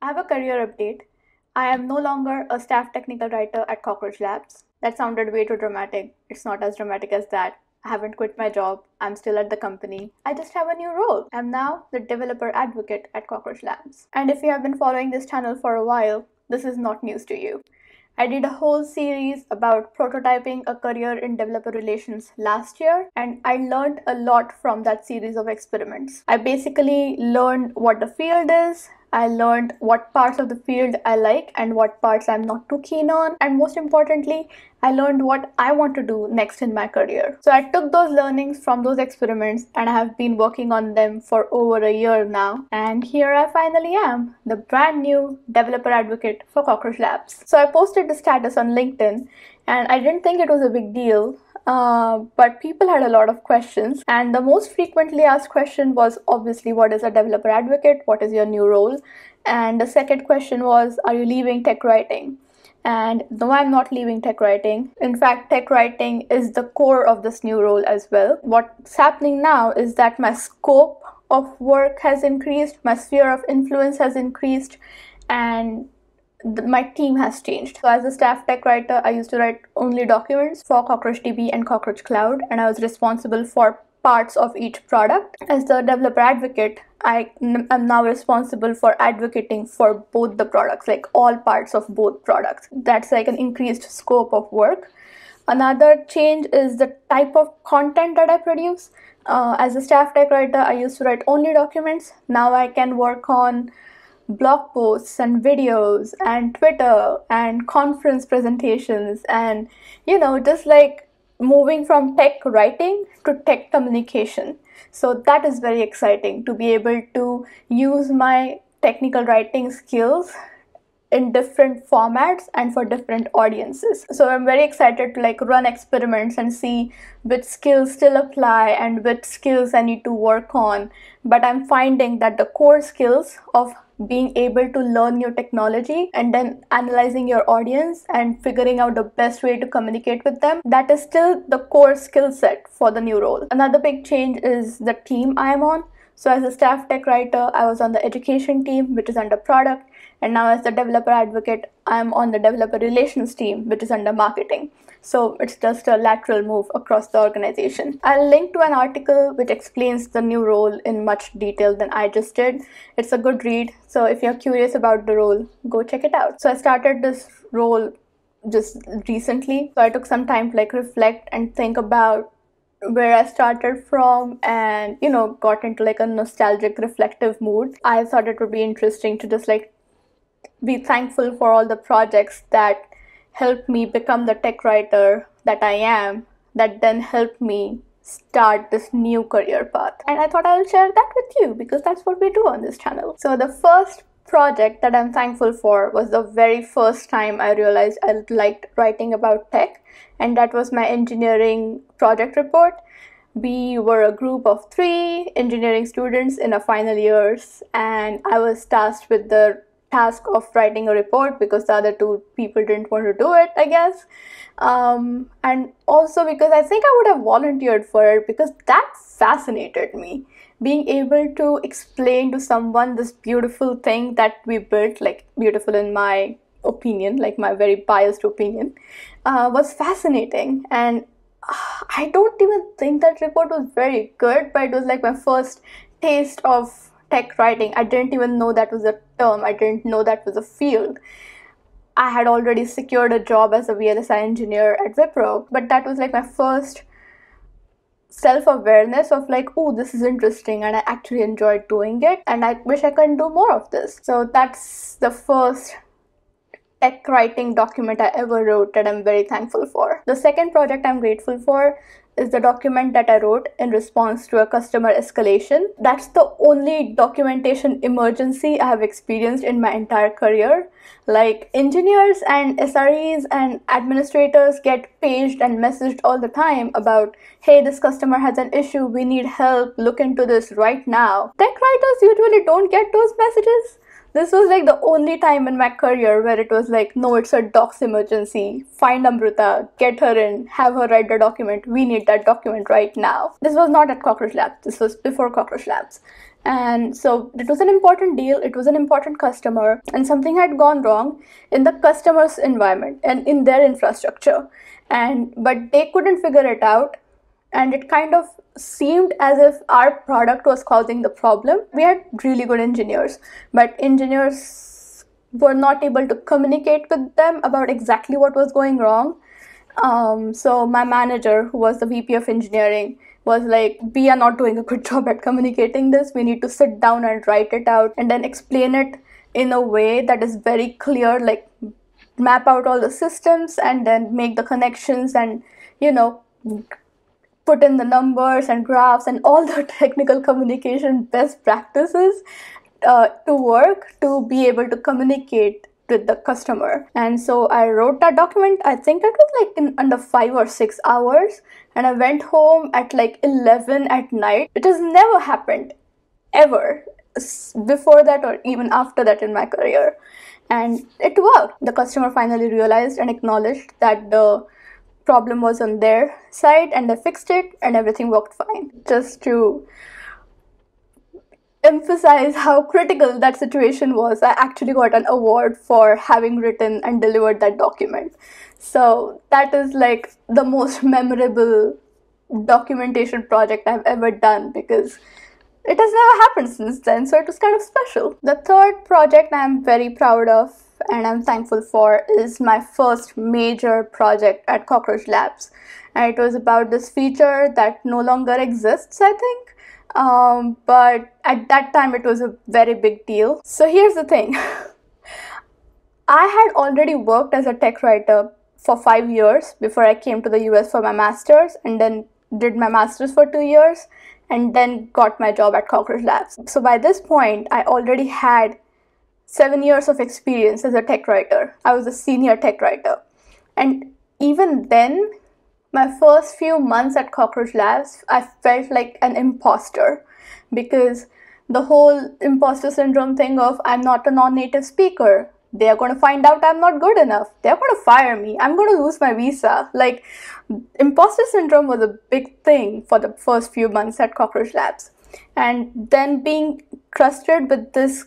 I have a career update. I am no longer a staff technical writer at Cockroach Labs. That sounded way too dramatic. It's not as dramatic as that. I haven't quit my job. I'm still at the company. I just have a new role. I'm now the developer advocate at Cockroach Labs. And if you have been following this channel for a while, this is not news to you. I did a whole series about prototyping a career in developer relations last year, and I learned a lot from that series of experiments. I basically learned what the field is, I learned what parts of the field I like and what parts I'm not too keen on. And most importantly, I learned what I want to do next in my career. So I took those learnings from those experiments and I have been working on them for over a year now. And here I finally am, the brand new developer advocate for Cockroach Labs. So I posted the status on LinkedIn and I didn't think it was a big deal uh, but people had a lot of questions, and the most frequently asked question was obviously what is a developer advocate, what is your new role, and the second question was are you leaving tech writing? And no, I'm not leaving tech writing. In fact, tech writing is the core of this new role as well. What's happening now is that my scope of work has increased, my sphere of influence has increased, and my team has changed. So as a staff tech writer, I used to write only documents for CockroachDB and Cockroach Cloud, and I was responsible for parts of each product. As the developer advocate, I am now responsible for advocating for both the products, like all parts of both products. That's like an increased scope of work. Another change is the type of content that I produce. Uh, as a staff tech writer, I used to write only documents. Now I can work on blog posts and videos and Twitter and conference presentations and, you know, just like moving from tech writing to tech communication. So that is very exciting to be able to use my technical writing skills in different formats and for different audiences so i'm very excited to like run experiments and see which skills still apply and which skills i need to work on but i'm finding that the core skills of being able to learn new technology and then analyzing your audience and figuring out the best way to communicate with them that is still the core skill set for the new role another big change is the team i am on so as a staff tech writer, I was on the education team, which is under product, and now as the developer advocate, I'm on the developer relations team, which is under marketing. So it's just a lateral move across the organization. I'll link to an article which explains the new role in much detail than I just did. It's a good read, so if you're curious about the role, go check it out. So I started this role just recently, so I took some time to like reflect and think about where I started from and, you know, got into like a nostalgic, reflective mood. I thought it would be interesting to just like be thankful for all the projects that helped me become the tech writer that I am, that then helped me start this new career path. And I thought I'll share that with you because that's what we do on this channel. So, the first project that I'm thankful for was the very first time I realized I liked writing about tech, and that was my engineering project report. We were a group of three engineering students in our final years, and I was tasked with the task of writing a report because the other two people didn't want to do it, I guess. Um, and also because I think I would have volunteered for it because that fascinated me. Being able to explain to someone this beautiful thing that we built, like beautiful in my opinion, like my very biased opinion, uh, was fascinating. And uh, I don't even think that report was very good, but it was like my first taste of tech writing. I didn't even know that was a term, I didn't know that was a field. I had already secured a job as a VLSI engineer at Wipro, but that was like my first self awareness of like, oh, this is interesting, and I actually enjoyed doing it, and I wish I could do more of this. So that's the first tech writing document I ever wrote that I'm very thankful for. The second project I'm grateful for is the document that I wrote in response to a customer escalation. That's the only documentation emergency I have experienced in my entire career. Like engineers and SREs and administrators get paged and messaged all the time about, hey, this customer has an issue, we need help, look into this right now. Tech writers usually don't get those messages this was like the only time in my career where it was like, no, it's a docs emergency. Find Amrita, get her in, have her write the document. We need that document right now. This was not at Cockroach Labs, this was before Cockroach Labs. And so it was an important deal, it was an important customer, and something had gone wrong in the customer's environment and in their infrastructure. And but they couldn't figure it out and it kind of seemed as if our product was causing the problem. We had really good engineers, but engineers were not able to communicate with them about exactly what was going wrong. Um, so my manager, who was the VP of engineering, was like, "We are not doing a good job at communicating this. We need to sit down and write it out, and then explain it in a way that is very clear. Like, map out all the systems, and then make the connections, and you know." put in the numbers and graphs and all the technical communication best practices uh, to work to be able to communicate with the customer. And so I wrote that document. I think it was like in under five or six hours. And I went home at like 11 at night. It has never happened ever before that or even after that in my career. And it worked. The customer finally realized and acknowledged that the problem was on their side and I fixed it and everything worked fine. Just to emphasize how critical that situation was, I actually got an award for having written and delivered that document. So that is like the most memorable documentation project I've ever done because it has never happened since then, so it was kind of special. The third project I'm very proud of and I'm thankful for is my first major project at Cockroach Labs. And it was about this feature that no longer exists, I think. Um, but at that time, it was a very big deal. So here's the thing I had already worked as a tech writer for five years before I came to the US for my master's and then did my master's for two years and then got my job at Cockroach Labs. So by this point, I already had seven years of experience as a tech writer. I was a senior tech writer. And even then, my first few months at Cockroach Labs, I felt like an imposter because the whole imposter syndrome thing of I'm not a non native speaker. They are going to find out I'm not good enough. They're going to fire me. I'm going to lose my visa. Like, imposter syndrome was a big thing for the first few months at Cockroach Labs. And then being trusted with this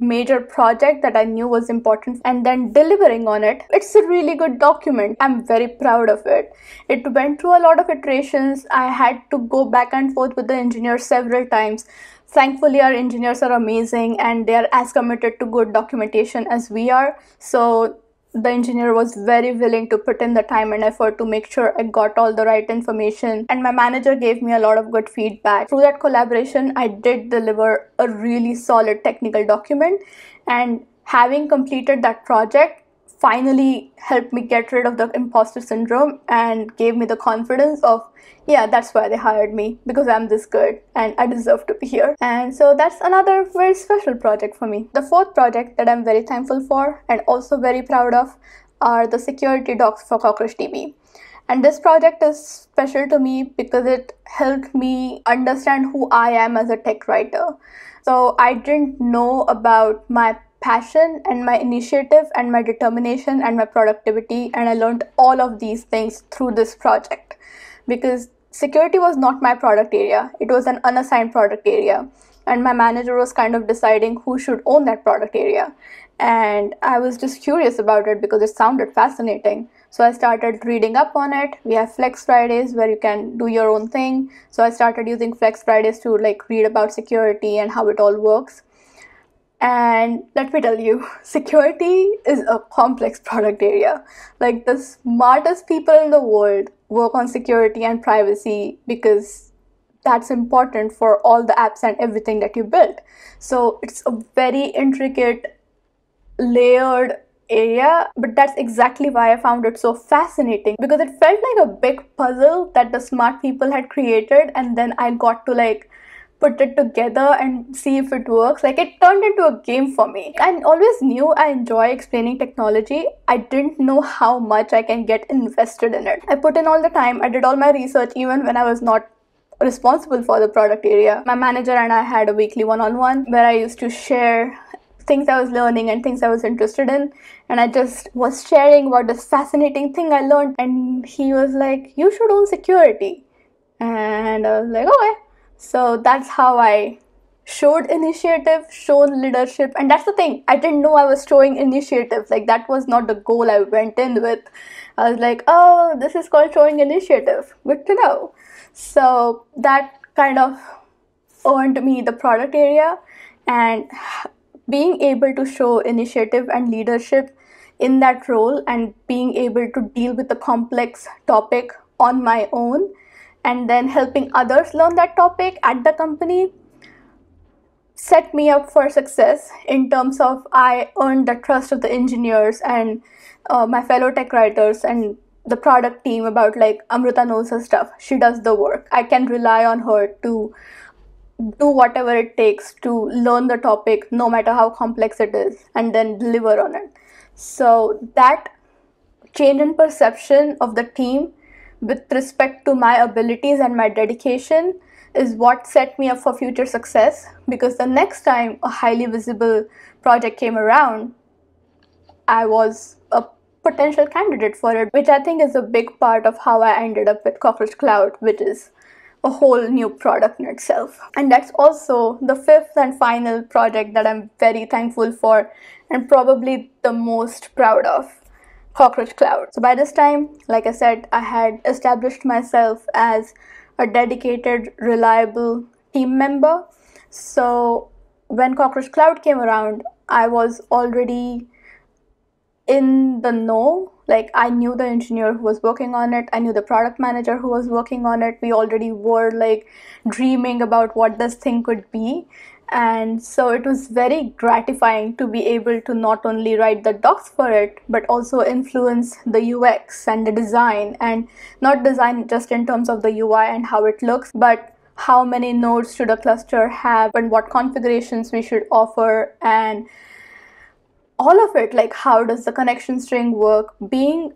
major project that I knew was important and then delivering on it. It's a really good document. I'm very proud of it. It went through a lot of iterations. I had to go back and forth with the engineer several times. Thankfully, our engineers are amazing and they are as committed to good documentation as we are. So the engineer was very willing to put in the time and effort to make sure I got all the right information and my manager gave me a lot of good feedback. Through that collaboration, I did deliver a really solid technical document and having completed that project finally helped me get rid of the imposter syndrome and gave me the confidence of yeah that's why they hired me because i'm this good and i deserve to be here and so that's another very special project for me the fourth project that i'm very thankful for and also very proud of are the security docs for db and this project is special to me because it helped me understand who i am as a tech writer so i didn't know about my passion and my initiative and my determination and my productivity. And I learned all of these things through this project because security was not my product area, it was an unassigned product area. And my manager was kind of deciding who should own that product area. And I was just curious about it because it sounded fascinating. So I started reading up on it. We have Flex Fridays where you can do your own thing. So I started using Flex Fridays to like read about security and how it all works. And let me tell you, security is a complex product area. Like the smartest people in the world work on security and privacy because that's important for all the apps and everything that you build. So it's a very intricate, layered area, but that's exactly why I found it so fascinating because it felt like a big puzzle that the smart people had created, and then I got to like put it together and see if it works. Like it turned into a game for me. I always knew I enjoy explaining technology. I didn't know how much I can get invested in it. I put in all the time. I did all my research even when I was not responsible for the product area. My manager and I had a weekly one-on-one where I used to share things I was learning and things I was interested in. And I just was sharing about this fascinating thing I learned. And he was like, You should own security. And I was like, Okay. So that's how I showed initiative, shown leadership. And that's the thing, I didn't know I was showing initiative. Like, that was not the goal I went in with. I was like, oh, this is called showing initiative. Good to know. So that kind of earned me the product area. And being able to show initiative and leadership in that role and being able to deal with a complex topic on my own and then helping others learn that topic at the company set me up for success in terms of I earned the trust of the engineers and uh, my fellow tech writers and the product team about like Amrita knows her stuff. She does the work. I can rely on her to do whatever it takes to learn the topic, no matter how complex it is, and then deliver on it. So that change in perception of the team with respect to my abilities and my dedication is what set me up for future success because the next time a highly visible project came around, I was a potential candidate for it, which I think is a big part of how I ended up with Cockroach Cloud, which is a whole new product in itself. And that's also the fifth and final project that I'm very thankful for and probably the most proud of cockroach cloud. So by this time, like I said, I had established myself as a dedicated, reliable team member. So when cockroach cloud came around, I was already in the know. Like I knew the engineer who was working on it. I knew the product manager who was working on it. We already were like dreaming about what this thing could be and so it was very gratifying to be able to not only write the docs for it but also influence the UX and the design and not design just in terms of the UI and how it looks but how many nodes should a cluster have and what configurations we should offer and all of it like how does the connection string work being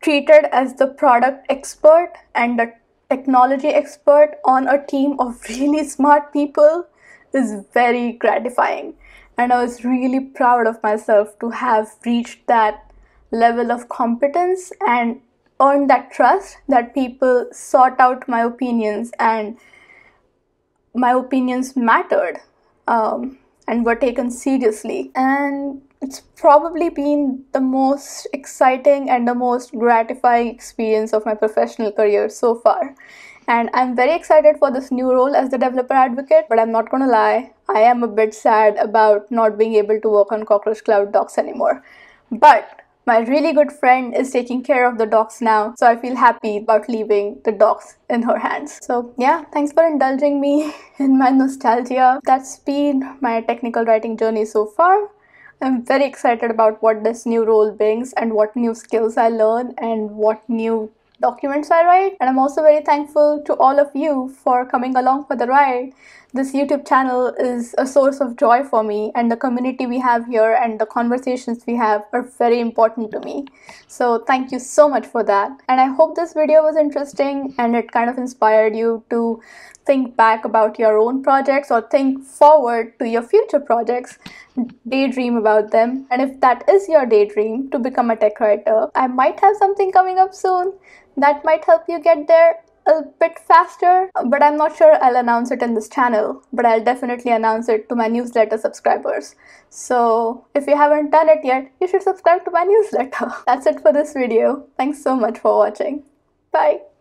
treated as the product expert and the technology expert on a team of really smart people is very gratifying. And I was really proud of myself to have reached that level of competence and earned that trust that people sought out my opinions and my opinions mattered um, and were taken seriously. And it's probably been the most exciting and the most gratifying experience of my professional career so far and I'm very excited for this new role as the developer advocate, but I'm not gonna lie, I am a bit sad about not being able to work on Cockroach Cloud docs anymore. But my really good friend is taking care of the docs now, so I feel happy about leaving the docs in her hands. So, yeah, thanks for indulging me in my nostalgia. That's been my technical writing journey so far. I'm very excited about what this new role brings and what new skills I learn and what new documents I write. And I'm also very thankful to all of you for coming along for the ride this YouTube channel is a source of joy for me, and the community we have here and the conversations we have are very important to me. So, thank you so much for that. And I hope this video was interesting and it kind of inspired you to think back about your own projects or think forward to your future projects, daydream about them. And if that is your daydream to become a tech writer, I might have something coming up soon that might help you get there a bit faster, but I'm not sure I'll announce it in this channel, but I'll definitely announce it to my newsletter subscribers. So if you haven't done it yet, you should subscribe to my newsletter. That's it for this video. Thanks so much for watching. Bye.